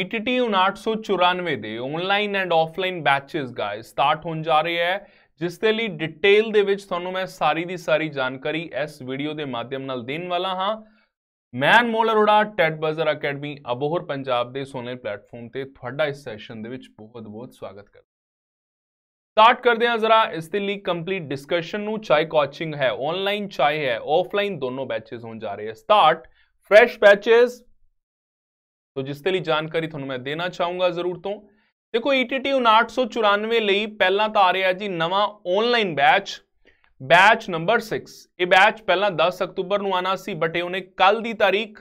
ETT 9894 ਦੇ online and offline batches guys start ਹੋਣ ਜਾ ਰਹੇ ਹੈ ਜਿਸ ਦੇ ਲਈ ਡਿਟੇਲ ਦੇ ਵਿੱਚ ਤੁਹਾਨੂੰ ਮੈਂ ਸਾਰੀ ਦੀ ਸਾਰੀ ਜਾਣਕਾਰੀ ਇਸ ਵੀਡੀਓ ਦੇ ਮਾਧਿਅਮ ਨਾਲ ਦੇਣ ਵਾਲਾ ਹਾਂ ਮੈਨ ਅਨਮੋਲ ਟੈਡ ਬਜ਼ਰ ਅਕੈਡਮੀ ਅਬੋਹਰ ਪੰਜਾਬ ਦੇ ਸੋਨੇ ਪਲੇਟਫਾਰਮ ਤੇ ਤੁਹਾਡਾ ਇਸ ਸੈਸ਼ਨ ਦੇ ਵਿੱਚ ਬਹੁਤ-ਬਹੁਤ ਸਵਾਗਤ ਕਰਦਾ ਸਟਾਰਟ ਕਰਦੇ ਹਾਂ ਜ਼ਰਾ ਇਸ ਦੇ ਲਈ ਕੰਪਲੀਟ ਡਿਸਕਸ਼ਨ ਨੂੰ ਚਾਹੇ ਕੋਚਿੰਗ ਹੈ ਆਨਲਾਈਨ ਚਾਹੇ ਹੈ ਆਫਲਾਈਨ ਦੋਨੋਂ ਬੈਚਸ ਹੋਣ ਜਾ ਰਹੇ ਹੈ ਸਟਾਰਟ ਫਰੈਸ਼ ਬੈਚਸ ਤੋ ਜਿਸ ਤੇ ਲਈ ਜਾਣਕਾਰੀ ਤੁਹਾਨੂੰ ਮੈਂ ਦੇਣਾ ਚਾਹੂੰਗਾ ਜ਼ਰੂਰ ਤੋਂ ਦੇਖੋ ETT 994 ਲਈ ਪਹਿਲਾਂ ਤਾਂ ਆ ਰਿਹਾ ਜੀ ਨਵਾਂ ਆਨਲਾਈਨ ਬੈਚ ਬੈਚ ਨੰਬਰ 6 ਇਹ ਬੈਚ ਪਹਿਲਾਂ 10 ਅਕਤੂਬਰ ਨੂੰ ਆਣਾ ਸੀ ਬਟ ਇਹ ਉਹਨੇ ਕੱਲ ਦੀ ਤਾਰੀਖ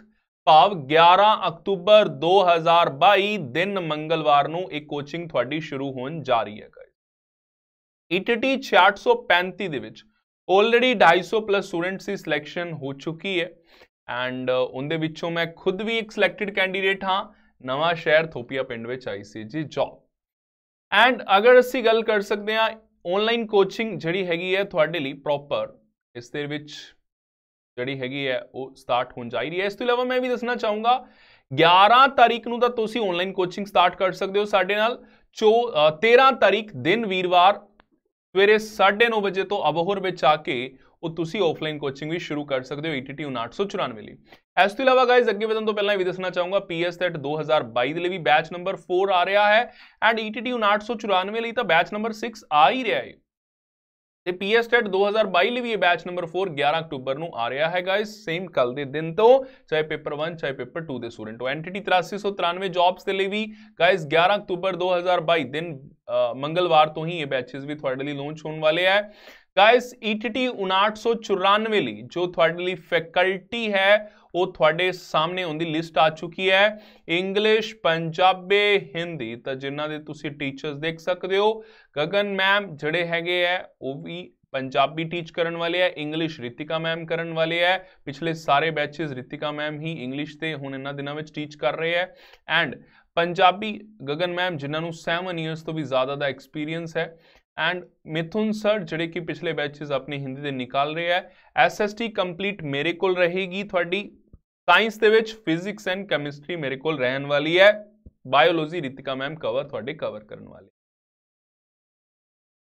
ਭਾਵ 11 ਅਕਤੂਬਰ 2022 ਦਿਨ ਮੰਗਲਵਾਰ ਨੂੰ ਇਹ ਕੋਚਿੰਗ ਤੁਹਾਡੀ ਸ਼ੁਰੂ ਹੋਣ ਜਾ ਰਹੀ ਹੈ ਗਾਇਸ ETT 6635 ਦੇ ਵਿੱਚ ਆਲਰੇਡੀ 250 ਪਲੱਸ ਸਟੂਡੈਂਟਸ ਦੀ ਸਿਲੈਕਸ਼ਨ ਹੋ ਚੁੱਕੀ ਹੈ ਐਂਡ uh, ਉਹਦੇ ਵਿੱਚੋਂ ਮੈਂ ਖੁਦ ਵੀ ਇੱਕ ਸਿਲੈਕਟਡ ਕੈਂਡੀਡੇਟ ਹਾਂ ਨਵਾਂ ਸ਼ਹਿਰ ਥੋਪੀਆ ਪਿੰਡ ਵਿੱਚ ਆਈ ਸੀ ਜੀ ਜੌਬ ਐਂਡ ਅਗਰ ਅਸੀਂ ਗੱਲ ਕਰ ਸਕਦੇ ਹਾਂ ਆਨਲਾਈਨ ਕੋਚਿੰਗ ਜਿਹੜੀ ਹੈਗੀ ਹੈ ਤੁਹਾਡੇ ਲਈ ਪ੍ਰੋਪਰ ਇਸ ਦੇ ਵਿੱਚ ਜਿਹੜੀ ਹੈਗੀ ਹੈ ਉਹ ਸਟਾਰਟ ਹੋਣ ਜਾ ਰਹੀ ਹੈ ਇਸ ਤੋਂ ਇਲਾਵਾ ਮੈਂ ਵੀ ਦੱਸਣਾ ਚਾਹੂੰਗਾ 11 ਤਾਰੀਖ ਨੂੰ ਤਾਂ ਤੁਸੀਂ ਆਨਲਾਈਨ ਕੋਚਿੰਗ ਸਟਾਰਟ ਕਰ ਸਕਦੇ ਹੋ ਸਾਡੇ ਨਾਲ 13 ਤਾਰੀਖ ਦਿਨ ਵੀਰਵਾਰ ਸਵੇਰੇ 9:30 ਵਜੇ ਤੋਂ ਅਬਹੋਰ ਵਿੱਚ ਆ ਕੇ तुम ऑफलाइन कोचिंग भी शुरू कर सकते हो ई टी टी उन्ठ सौ चौरानवे इस तुम तो इलावा गाइज अगे वन तो पहले भी दसना चाहूंगा पी एस सैट दो हज़ार बई के लिए बैच नंबर फोर आ रहा है एंड ई टी टी उन्ठ सौ चुरानवे तो बैच नंबर सिक्स आ ही रहा है तो पी एस टैट दो हज़ार बई लिए भी बैच नंबर फोर ग्यारह अक्टूबर में आ रहा है गाइज सेम कल के दिन तो चाहे पेपर वन चाहे पेपर टू के स्टूडेंट हो एन टी टी तिरासी सौ तिरानवे जॉब्स के लिए भी गाइज ग्यारह अक्टूबर दो हज़ार बई दिन मंगलवार तो ही ये बैचेस भी थोड़े लिए लॉन्च होने वाले है ਗਾਇਸ ਈਟੀਟੀ 5994 ਲਈ ਜੋ ਤੁਹਾਡੇ ਲਈ ਫੈਕਲਟੀ ਹੈ ਉਹ ਤੁਹਾਡੇ ਸਾਹਮਣੇ ਉਹਦੀ ਲਿਸਟ ਆ ਚੁੱਕੀ ਹੈ ਇੰਗਲਿਸ਼ ਪੰਜਾਬੀ ਹਿੰਦੀ ਤਾਂ ਜਿਨ੍ਹਾਂ ਦੇ ਤੁਸੀਂ ਟੀਚਰਸ ਦੇਖ ਸਕਦੇ ਹੋ ਗगन ਮੈਮ ਜਿਹੜੇ ਹੈਗੇ ਆ ਉਹ ਵੀ ਪੰਜਾਬੀ ਟੀਚ ਕਰਨ ਵਾਲੇ ਆ ਇੰਗਲਿਸ਼ ਰਿਤਿਕਾ ਮੈਮ ਕਰਨ ਵਾਲੇ ਆ ਪਿਛਲੇ ਸਾਰੇ ਬੈਚਸ ਰਿਤਿਕਾ ਮੈਮ ਹੀ ਇੰਗਲਿਸ਼ ਤੇ ਹੁਣ ਇਹਨਾਂ ਦਿਨਾਂ ਵਿੱਚ ਟੀਚ ਕਰ ਰਹੇ ਆ ਐਂਡ ਪੰਜਾਬੀ ਗगन ਮੈਮ ਜਿਨ੍ਹਾਂ ਨੂੰ 7 ਇਅਰਸ ਤੋਂ ਵੀ ਜ਼ਿਆਦਾ ਦਾ ਐਕਸਪੀਰੀਅੰਸ ਹੈ एंड मिथुन सर जड़े कि पिछले बैचेस अपनी हिंदी दे निकाल रहे हैं एस एस टी कंप्लीट मेरे को रहेगी थोड़ी साइंस दे फिजिक्स एंड कैमिस्ट्री मेरे को रहने वाली है बायोलॉजी रितिका मैम कवर थोड़े कवर करने वाले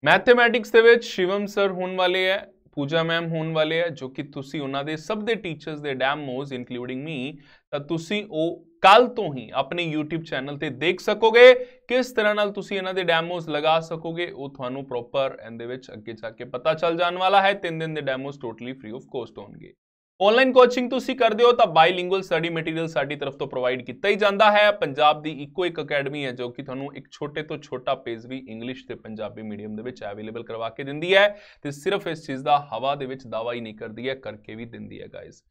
मैथमेटिक्स दे शिवम सर होने वाले है पूजा मैम होने वाले है जो कि तुसी उन्होंने दे सब दे टीचर्स दे डैम मोज इनकलूडिंग मी तो कल तो ही अपने यूट्यूब चैनल से देख सकोगे किस तरह इन्हों के डैमोज लगा सकोगे वो थोड़ा प्रोपर एन अगे जाके पता चल जाने वाला है तीन दिन के demos totally free of cost होने ऑनलाइन कोचिंग तुम करते हो तो बायलिंगुअल स्टडी मटीरियल साफ तो प्रोवाइड किया ही जाता है पाब की इको एक अकैडमी है जो कि थोड़ा एक छोटे तो छोटा पेज भी इंग्लिश से पाबी मीडियम अवेलेबल करवा के दिदी है तो सिर्फ इस चीज़ का हवा के दावा ही नहीं करती है करके भी दिदी है गाइज़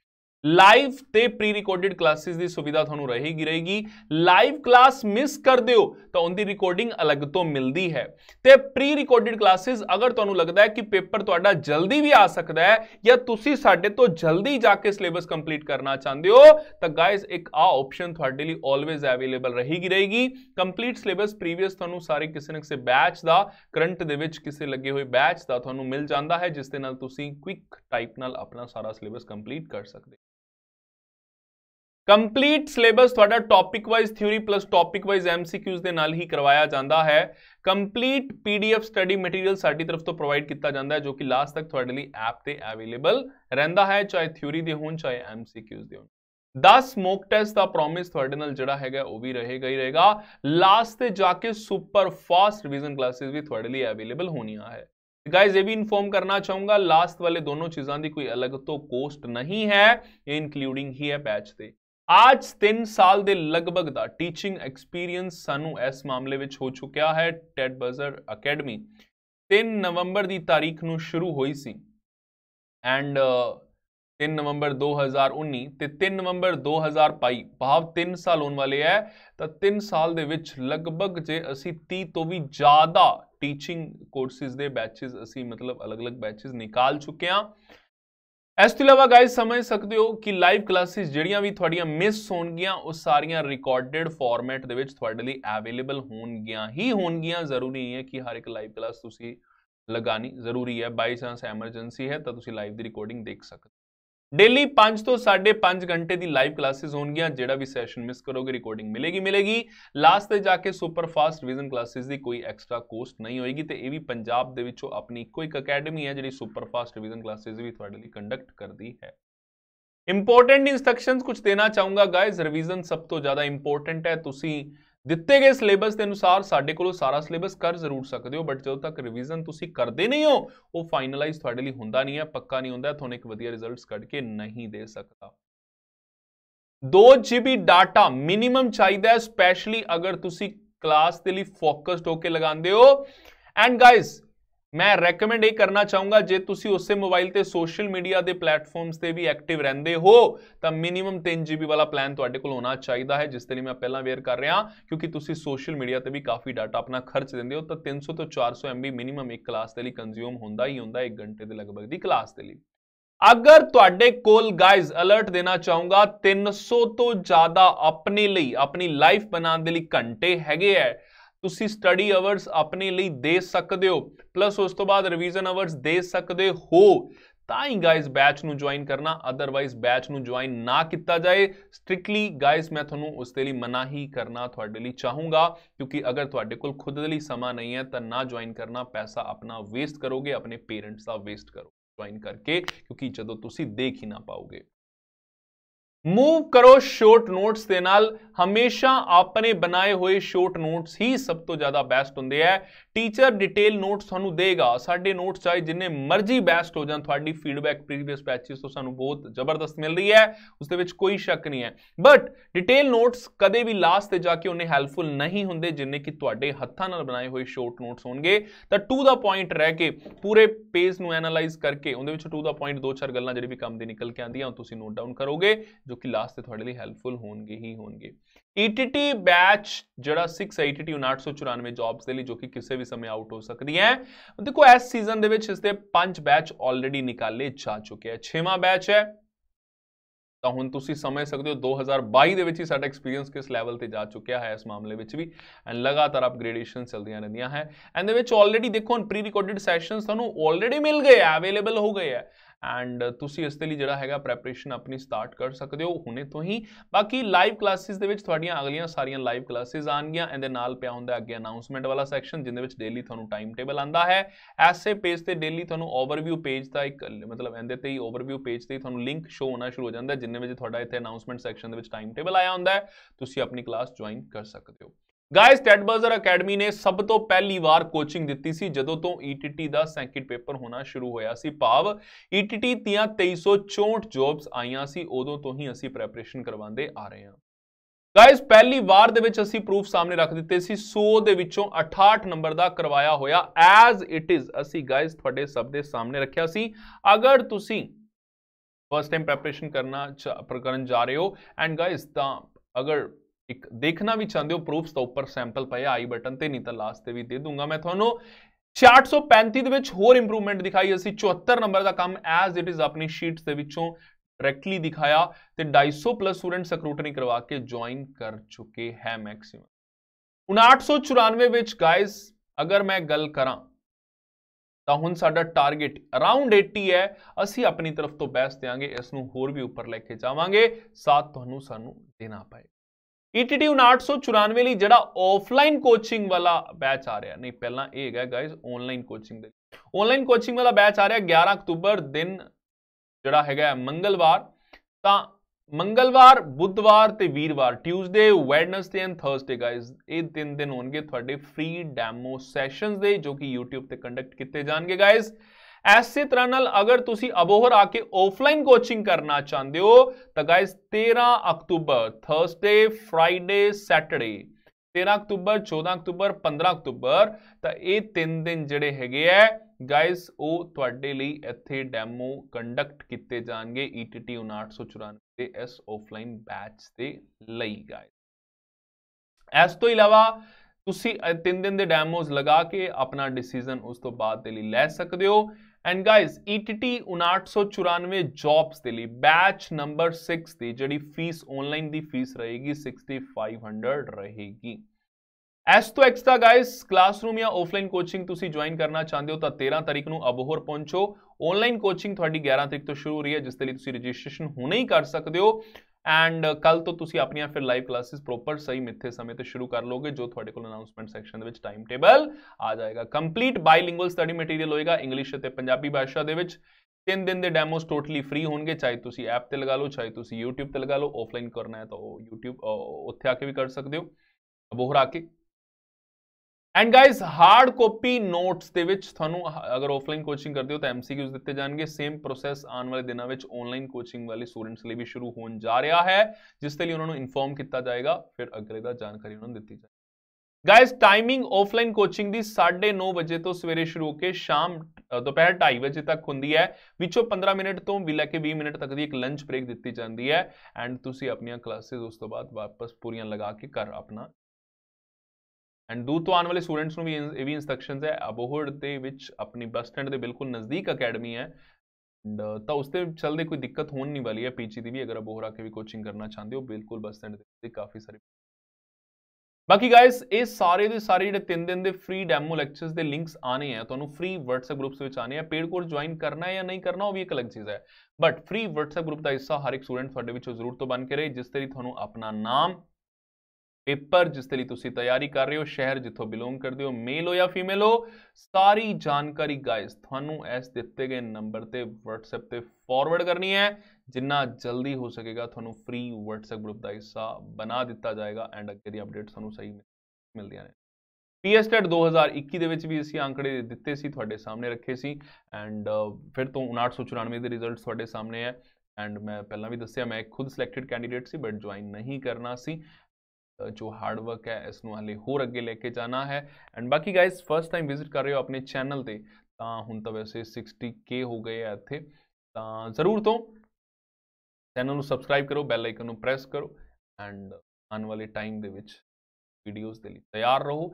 लाइव ते प्री रिकॉर्डेड क्लासेस की सुविधा थोड़ा रहेगी रहेगी लाइव क्लास मिस कर दौ तो उनकी रिकॉर्डिंग अलग तो मिलती है ते प्री रिकॉर्डेड क्लासेस अगर तुम्हें लगता है कि पेपर थोड़ा जल्दी भी आ सकता है या तुम साढ़े तो जल्दी जाके सिलेबस कंप्लीट करना चाहते हो तो गाइज एक आ ऑप्शन थोड़े लिए ऑलवेज अवेलेबल रहेगी रहेगी कंप्लीट सिलेबस प्रीवियस थोड़ा सारे किसी न किसी बैच का करंट के किसी लगे हुए बैच का थोड़ा मिल जाता है जिस क्विक टाइप न अपना सारा सिलेबस कंप्लीट कर सकते complete syllabus topic wise theory plus topic wise MCQs के ही करवाया जाता है कंप्लीट पीडीएफ स्टडी मटीरियल साड़ी तरफ तो प्रोवाइड किया जाता है जो कि लास्ट तक थोड़े लिए ऐप से अवेलेबल रहा है चाहे थ्योरी के हो चाहे एमसीक्यूज के हो दस मोक टेस्ट का प्रोमिस जोड़ा है वह भी रहेगा ही रहेगा लास्ट से जाके सुपर फास्ट रिविजन क्लासेस भी थोड़े लिए अवेलेबल होनी है गाइज ये भी इनफॉर्म करना चाहूंगा लास्ट वाले दोनों चीजों की कोई अलग तो कोस्ट नहीं है इंक्लूडिंग ही है बैच से ਅੱਜ 3 ਸਾਲ ਦੇ ਲਗਭਗ ਦਾ ਟੀਚਿੰਗ ਐਕਸਪੀਰੀਅੰਸ ਸਾਨੂੰ ਇਸ ਮਾਮਲੇ ਵਿੱਚ ਹੋ ਚੁੱਕਿਆ ਹੈ ਟੈਡ ਬਜ਼ਰ ਅਕੈਡਮੀ 3 ਨਵੰਬਰ ਦੀ ਤਾਰੀਖ ਨੂੰ ਸ਼ੁਰੂ ਹੋਈ ਸੀ ਐਂਡ 3 ਨਵੰਬਰ 2019 ਤੇ 3 ਨਵੰਬਰ 2022 ਭਾਵ 3 ਸਾਲ ਹੋਣ ਵਾਲੇ ਹੈ ਤਾਂ 3 ਸਾਲ ਦੇ ਵਿੱਚ ਲਗਭਗ ਜੇ ਅਸੀਂ 30 ਤੋਂ ਵੀ ਜ਼ਿਆਦਾ ਟੀਚਿੰਗ ਕੋਰਸਿਸ ਦੇ ਬੈਚਸ ਅਸੀਂ ਮਤਲਬ ਅਲੱਗ-ਅਲੱਗ ਬੈਚਸ ਨਿਕਾਲ ਚੁੱਕੇ ਹਾਂ इस तो अलावा गाय समझ सकते हो कि लाइव क्लासिज जड़िया मिस हो सारिया रिकॉर्डिड फॉरमेट के लिए अवेलेबल हो ही हो जरूरी नहीं है कि हर एक लाइव क्लास लगानी जरूरी है बाई चांस एमरजेंसी है तो लाइव की रिकॉर्डिंग देख सकते डेली पांच तो साढ़े पांच घंटे की लाइव क्लासेस होनगियां जेड़ा भी सैशन मिस करोगे रिकॉर्डिंग मिलेगी मिलेगी लास्ट से जाके सुपरफास्ट रिविजन क्लासिज की कोई एक्सट्रा कोस्ट नहीं होएगी तो यह पंजाब के अपनी एको एक अकैडमी है जी सुपरफास्ट रिविजन क्लासिज भी थोड़े लिए कंडक्ट करती है इंपोर्टेंट इंस्ट्रक्शन कुछ देना चाहूँगा गाइज रिविजन सब तो ज़्यादा इंपोर्टेंट है तुम दिते गए सिलेबस के अनुसार साढ़े को सारा सिलेबस कर जरूर सकते हो बट जो तक रिविजन करते नहीं हो वो फाइनलाइज थोड़े लिए हों नहीं है पक्का नहीं होंगे थोड़े एक वीडियो रिजल्ट कड़ के नहीं दे सकता दो जी बी डाटा मिनीम चाहिए स्पैशली अगर तुम क्लास के लिए फोकसड होकर लगाते हो एंड गाइज मैं रैकमेंड यही करना चाहूंगा जे तुम उस मोबाइल से सोशल मीडिया के प्लेटफॉर्म्स से भी एक्टिव रेंदे हो तो मिनीम तीन जी बी वाला प्लैन थोड़े को होना चाहिए है जिस तरह मैं पहला अवेयर कर रहा क्योंकि सोशल मीडिया से भी काफ़ी डाटा अपना खर्च देंगे हो तो तीन सौ तो चार सौ एम बी मिनीम एक क्लास के लिए कंज्यूम हों ही हों एक घंटे के लगभग की क्लास के लिए अगर थोड़े तो कोल गाइज अलर्ट देना चाहूँगा तीन सौ तो ज़्यादा अपने लिए अपनी लाइफ बनाने लिए घंटे है ਤੁਸੀਂ ਸਟੱਡੀ ਆਵਰਸ ਆਪਣੇ ਲਈ ਦੇ ਸਕਦੇ ਹੋ ਪਲੱਸ ਉਸ ਤੋਂ ਬਾਅਦ ਰਿਵੀਜ਼ਨ ਆਵਰਸ ਦੇ ਸਕਦੇ ਹੋ ਤਾਂ ਹੀ ਗਾਇਸ ਬੈਚ ਨੂੰ ਜੁਆਇਨ ਕਰਨਾ ਅਦਰਵਾਈਜ਼ ਬੈਚ ਨੂੰ ਜੁਆਇਨ ਨਾ ਕੀਤਾ ਜਾਏ ਸਟ੍ਰਿਕਟਲੀ ਗਾਇਸ ਮੈਂ ਤੁਹਾਨੂੰ ਉਸ ਦੇ ਲਈ ਮਨਾ ਹੀ ਕਰਨਾ ਤੁਹਾਡੇ ਲਈ ਚਾਹੂੰਗਾ ਕਿਉਂਕਿ ਅਗਰ ਤੁਹਾਡੇ ਕੋਲ ਖੁਦ ਦੇ ਲਈ ਸਮਾਂ ਨਹੀਂ ਹੈ ਤਾਂ ਨਾ ਜੁਆਇਨ ਕਰਨਾ ਪੈਸਾ ਆਪਣਾ ਵੇਸਟ ਕਰੋਗੇ ਆਪਣੇ ਪੇਰੈਂਟਸ ਦਾ ਵੇਸਟ ਕਰੋ ਜੁਆਇਨ ਕਰਕੇ ਕਿਉਂਕਿ ਜਦੋਂ ਤੁਸੀਂ ਦੇਖ ਹੀ ਨਾ ਪਾਓਗੇ मूव करो शॉर्ट नोट्स के नाल हमेशा अपने बनाए हुए शोर्ट नोट्स ही सब तो ज़्यादा बेस्ट होंगे है टीचर डिटेल नोट्स सू देगा साढ़े नोट्स चाहे जिन्हें मर्जी बेस्ट हो जाए थोड़ी फीडबैक प्रीवियस बैचिस तो सू बहुत जबरदस्त मिल रही है उस कोई शक नहीं है बट डिटेल नोट्स कदे भी लास्ट से जाके उन्हें हैल्पफुल नहीं होंगे जिन्हें कि थोड़े हाथों बनाए हुए शोर्ट नोट्स हो गए तो टू द पॉइंट रह के पूरे पेज में एनालाइज करके उन्हें टू द पॉइंट दो चार गल् जी भी कम की निकल के आदि नोट डाउन करोगे जो जो कि लास्ट से थोड़े लिए हेल्पफुल होंगे ही होंगे ईटीटी e बैच जरा सिक्स आई टी टी उन्ठ सौ चौरानवे जॉब के लिए जो कि किसी भी समय आउट हो सकती है देखो इस सीजन के इसके पांच बैच ऑलरेडी निकाले जा चुके हैं छेवं बैच है तो हम तुम समझ सकते हो दो हज़ार बई एक्सपीरियंस किस लैवल से जा चुका है इस मामले में भी एंड लगातार अपग्रेडेशन चलदिया रहा है एंड ऑलरेडी देखो प्री रिकॉर्डिड सैशन थोड़ा ऑलरेडी मिल गए अवेलेबल हो गए हैं एंड तुम इस जरा है प्रैपरेशन अपनी स्टार्ट कर सकते हो हमने तो ही बाकी लाइव क्लासिज अगलिया सारिया लाइव क्लासिज आन गया पाया अगर अनाउंसमेंट वाला सैक्शन जिंद डेली टाइम टेबल आता है ऐसे पेज से डेली ओवरव्यू पेज का एक मतलब एंते ही ओवरव्यू पेज से ही लिंक शो होना शुरू हो जाता है जिन्हें इतने अनाउंसमेंट सैक्शन टाइम टेबल आया हूँ अपनी क्लास ज्वाइन कर सकते हो गाइस टेडबर्जर अकैडमी ने सब तो पहली बार कोचिंग दी सी जो तो टी का सेंकिट पेपर होना शुरू होया भाव ई e टी दिया तेई सौ चौंठ जॉब्स आईया सी उदों तो ही असी प्रैपरेशन करवाते आ रहे हैं गाइस पहली बार असी प्रूफ सामने रख दते सौ अठाठ नंबर का करवाया होया एज इट इज़ असी गाइज थोड़े सब के सामने रखिया अगर तुम फस्ट टाइम प्रैपरेशन करना च जा रहे हो एंड गाइज त अगर एक देखना भी चाहते हो प्रूफ तो उपर सैंपल पे आई बटन से नहीं तो लास्ट से भी दे दूंगा मैं थोड़ा चार्ट सौ पैंती होर इंप्रूवमेंट दिखाई असी चौहत्तर नंबर का काम एज इट इज़ अपनी शीट के डायरैक्टली दिखाया तो ढाई सौ प्लस स्टूडेंट सक्रूटनी करवा के ज्वाइन कर चुके हैं मैक्सीम उन्हाठ सौ चौरानवे गायस अगर मैं गल करा तो हूँ साढ़ा टारगेट अराउंड एटी है असी अपनी तरफ तो बहस देंगे इसको होर भी उपर लेके जावे साथ तो सू देना पाएगा ईटीटी e उनाहठ सौ चौरानवे जरा ऑफलाइन कोचिंग वाला बैच आ रहा नहीं पहला यह है guys online coaching online coaching वाला बैच आ रहा ग्यारह अक्टूबर दिन जरा है मंगलवार तो मंगलवार बुधवार तो वीरवार Tuesday Wednesday and Thursday guys ये तीन दिन होगा थोड़े फ्री डैमो सैशन जो कि यूट्यूब पर कंडक्ट किए जाएंगे गाइज़ ਐਸੇ ਤਰ੍ਹਾਂ ਨਾਲ ਅਗਰ ਤੁਸੀਂ ਅਬੋਹਰ ਆ ਕੇ ਆਫਲਾਈਨ ਕੋਚਿੰਗ ਕਰਨਾ ਚਾਹੁੰਦੇ ਹੋ ਤਾਂ ਗਾਇਸ 13 ਅਕਤੂਬਰ ਥਰਸਡੇ ਫਰਾਈਡੇ ਸੈਟਰਡੇ 13 ਅਕਤੂਬਰ 14 ਅਕਤੂਬਰ 15 ਅਕਤੂਬਰ ਤਾਂ ਇਹ ਤਿੰਨ ਦਿਨ ਜਿਹੜੇ ਹੈਗੇ ਆ ਗਾਇਸ ਉਹ ਤੁਹਾਡੇ ਲਈ ਇੱਥੇ ਡੈਮੋ ਕੰਡਕਟ ਕੀਤੇ ਜਾਣਗੇ ETT 994 ਦੇ ਇਸ ਆਫਲਾਈਨ ਬੈਚ ਦੇ ਲਈ ਗਾਇਸ ਇਸ ਤੋਂ ਇਲਾਵਾ ਤੁਸੀਂ ਤਿੰਨ ਦਿਨ ਦੇ ਡੈਮੋਜ਼ ਲਗਾ ਕੇ ਆਪਣਾ ਡਿਸੀਜਨ ਉਸ ਤੋਂ ਬਾਅਦ ਦੇ ਲਈ ਲੈ ਸਕਦੇ ਹੋ एंड गाइज ईटीटी उन्नाट सौ चौरानवे जॉब्स के लिए बैच नंबर सिक्स की जी फीस ऑनलाइन की फीस रहेगी सिक्सटी फाइव हंड्रड रहेगी एस तो एक्सट्रा गाइज क्लासरूम या ऑफलाइन कोचिंग ज्वाइन करना चाहते हो तो तेरह तारीख न अबोहर पहुंचो ऑनलाइन कोचिंग थोड़ी ग्यारह तरीक तो शुरू हो रही है जिसके लिए रजिस्ट्रेशन हूने ही कर सकते हो एंड uh, कल तो तुम अपन फिर लाइव क्लासेस प्रोपर सही मिथे समय से शुरू कर लोगे जो थोड़े को अनाउंसमेंट सैक्शन टाइम टेबल आ जाएगा कंप्लीट बायलिंगुअल स्टडी मटीरियल होएगा इंग्लिश से पंजाबी भाषा के तीन दिन के डेमोस टोटली फ्री होंगे चाहे तुम ऐप से लगा लो चाहे यूट्यूब पर लगा लो ऑफलाइन करना है तो यूट्यूब उत्थे आके भी कर सकते हो बोहर आके and guys hard copy notes के अगर ऑफलाइन कोचिंग करते हो तो एम सी क्यूज दिए जाएंगे सेम प्रोसैस आने वाले दिनों में ऑनलाइन कोचिंग वाले स्टूडेंट्स लिए भी शुरू हो जा रहा है जिसके लिए उन्होंने इनफॉर्म किया जाएगा फिर अगले का जानकारी उन्होंने दी जाए गाइज टाइमिंग ऑफलाइन कोचिंग की साढ़े नौ बजे तो सवेरे शुरू होकर शाम दोपहर ढाई बजे तक होंगी है बिचो पंद्रह मिनट तो भी लैके भी मिनट तक की एक लंच ब्रेक दी जाती है एंड तुम अपन क्लासेज उस तो बाद वापस पूरी लगा के घर अपना ਐਂਡ ਦੂਰ ਤੋਂ ਆਉਣ ਵਾਲੇ ਸਟੂਡੈਂਟਸ ਨੂੰ ਵੀ ਇਹ ਵੀ ਇਨਸਟਰਕਸ਼ਨਸ ਹੈ ਅਬੋਹੜ ਦੇ ਵਿੱਚ ਆਪਣੀ ਬੱਸ ਸਟੈਂਡ ਦੇ ਬਿਲਕੁਲ ਨਜ਼ਦੀਕ ਅਕੈਡਮੀ ਹੈ ਤਾਂ ਉਸ ਤੇ ਚੱਲਦੇ ਕੋਈ ਦਿੱਕਤ ਹੋਣ ਨਹੀਂ ਵਾਲੀ ਹੈ ਪੀਜੀ ਦੀ ਵੀ ਅਗਰ ਅਬੋਹਰ ਆ ਕੇ ਵੀ ਕੋਚਿੰਗ ਕਰਨਾ ਚਾਹੁੰਦੇ ਹੋ ਬਿਲਕੁਲ ਬੱਸ ਸਟੈਂਡ ਦੇ ਕਾਫੀ ਸਾਰੇ ਬਾਕੀ ਗਾਇਸ ਇਹ ਸਾਰੇ ਦੇ ਸਾਰੇ ਜਿਹੜੇ 3 ਦਿਨ ਦੇ ਫ੍ਰੀ ਡੈਮੋ ਲੈਕਚਰਸ ਦੇ ਲਿੰਕਸ ਆਨੇ ਆ ਤੁਹਾਨੂੰ ਫ੍ਰੀ WhatsApp ਗਰੁੱਪਸ ਵਿੱਚ ਆਨੇ ਆ ਪੇਡ ਕੋਰਸ ਜੁਆਇਨ ਕਰਨਾ ਹੈ ਜਾਂ ਨਹੀਂ ਕਰਨਾ ਉਹ ਵੀ ਇੱਕ ਅਲੱਗ ਚੀਜ਼ ਹੈ ਬਟ ਫ੍ਰੀ WhatsApp ਗਰੁੱਪ ਦਾ ਹਿੱਸਾ ਹਰ ਇੱਕ ਸਟੂਡੈਂਟ ਤੁਹਾਡੇ ਵਿੱਚੋਂ ਜ਼ਰੂਰ ਤੋਂ ਬਣ ਕੇ ਰਹੇ ਜਿਸ ਤਰੀ ਤੁਹਾਨੂੰ ਆਪਣਾ ਨਾਮ ਪੇਪਰ ਜਿਸ ਲਈ ਤੁਸੀਂ ਤਿਆਰੀ ਕਰ ਰਹੇ ਹੋ ਸ਼ਹਿਰ ਜਿੱਥੋਂ ਬਿਲੋਂਗ ਕਰਦੇ ਹੋ ਮੇਲ ਹੋ ਜਾਂ ਫੀਮੇਲ ਹੋ ਸਾਰੀ ਜਾਣਕਾਰੀ ਗਾਇਸ ਤੁਹਾਨੂੰ ਇਸ ਦਿੱਤੇ ਗਏ ਨੰਬਰ ਤੇ WhatsApp ਤੇ ਫਾਰਵਰਡ ਕਰਨੀ ਹੈ ਜਿੰਨਾ ਜਲਦੀ ਹੋ ਸਕੇਗਾ ਤੁਹਾਨੂੰ ਫ੍ਰੀ WhatsApp ਗਰੁੱਪ ਦਾ ਹਿੱਸਾ ਬਣਾ ਦਿੱਤਾ ਜਾਏਗਾ ਐਂਡ ਅੱਗੇ ਦੀ ਅਪਡੇਟਸ ਤੁਹਾਨੂੰ ਸਹੀ ਮਿਲਦੀਆਂ ਨੇ ਪੀਐਸਟੈਟ 2021 ਦੇ ਵਿੱਚ ਵੀ ਅਸੀਂ ਅੰਕੜੇ ਦਿੱਤੇ ਸੀ ਤੁਹਾਡੇ ਸਾਹਮਣੇ ਰੱਖੇ ਸੀ ਐਂਡ ਫਿਰ ਤੋਂ 5994 ਦੇ ਰਿਜ਼ਲਟਸ ਤੁਹਾਡੇ ਸਾਹਮਣੇ ਹੈ ਐਂਡ ਮੈਂ ਪਹਿਲਾਂ ਵੀ ਦੱਸਿਆ ਮੈਂ ਖੁਦ ਸਿਲੈਕਟਿਡ ਕੈਂਡੀਡੇਟ ਸੀ ਬਟ ਜੁਆਇਨ ਨਹੀਂ ਕਰਨਾ ਸੀ जो हार्डवर्क है इसको हाले होर अगे लेके जाना है एंड बाकी गाइज फर्स्ट टाइम विजिट कर रहे हो अपने चैनल पर तो हूँ तो वैसे सिक्सटी के हो गए हैं इतने तो जरूर तो चैनल सबसक्राइब करो बैलाइकन प्रेस करो एंड आने वाले टाइम के लिए तैयार रहो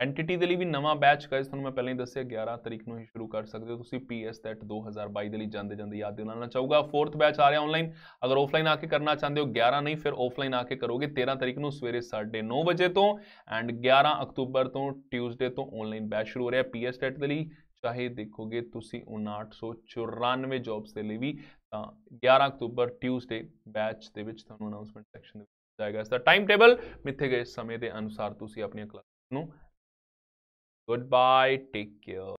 ਐਂਟੀਟੀ ਦੇ ਲਈ ਵੀ ਨਵਾਂ ਬੈਚ ਗਾਇਸ ਤੁਹਾਨੂੰ ਮੈਂ ਪਹਿਲਾਂ ਹੀ ਦੱਸਿਆ 11 ਤਰੀਕ ਨੂੰ ਹੀ ਸ਼ੁਰੂ ਕਰ ਸਕਦੇ ਹੋ ਤੁਸੀਂ ਪੀਐਸ ਟੈਟ 2022 ਦੇ ਲਈ ਜਾਂਦੇ ਜਾਂਦੇ ਯਾਦ ਦਿਲਾਣਾ ਚਾਹੂਗਾ ਫੋਰਥ ਬੈਚ ਆ ਰਿਹਾ ਆਨਲਾਈਨ ਅਗਰ ਆਫਲਾਈਨ ਆ ਕੇ ਕਰਨਾ ਚਾਹੁੰਦੇ ਹੋ 11 ਨਹੀਂ ਫਿਰ ਆਫਲਾਈਨ ਆ ਕੇ ਕਰੋਗੇ 13 ਤਰੀਕ ਨੂੰ ਸਵੇਰੇ 9:30 ਵਜੇ ਤੋਂ ਐਂਡ 11 ਅਕਤੂਬਰ ਤੋਂ ਟਿਊਜ਼ਡੇ ਤੋਂ ਆਨਲਾਈਨ ਬੈਚ ਸ਼ੁਰੂ ਹੋ ਰਿਹਾ ਪੀਐਸ ਟੈਟ ਦੇ ਲਈ ਚਾਹੇ ਦੇਖੋਗੇ ਤੁਸੀਂ 5994 ਜੌਬਸ ਦੇ ਲਈ ਵੀ ਤਾਂ 11 ਅਕਤੂਬਰ ਟਿਊਜ਼ਡੇ ਬੈਚ ਦੇ ਵਿੱਚ ਤੁਹਾਨੂੰ ਅਨਾਉਂਸਮੈਂਟ ਸੈਕਸ਼ਨ ਦੇ ਵਿੱਚ ਜਾਏਗਾ ਇਸ ਦਾ ਟਾਈਮ ਟੇਬਲ ਮਿੱਥੇ ਗਏ ਸਮੇਂ ਦੇ ਅਨੁਸਾਰ ਤੁਸੀਂ ਆਪਣੀਆਂ ਕਲਾਸ ਨੂੰ Goodbye. Take care.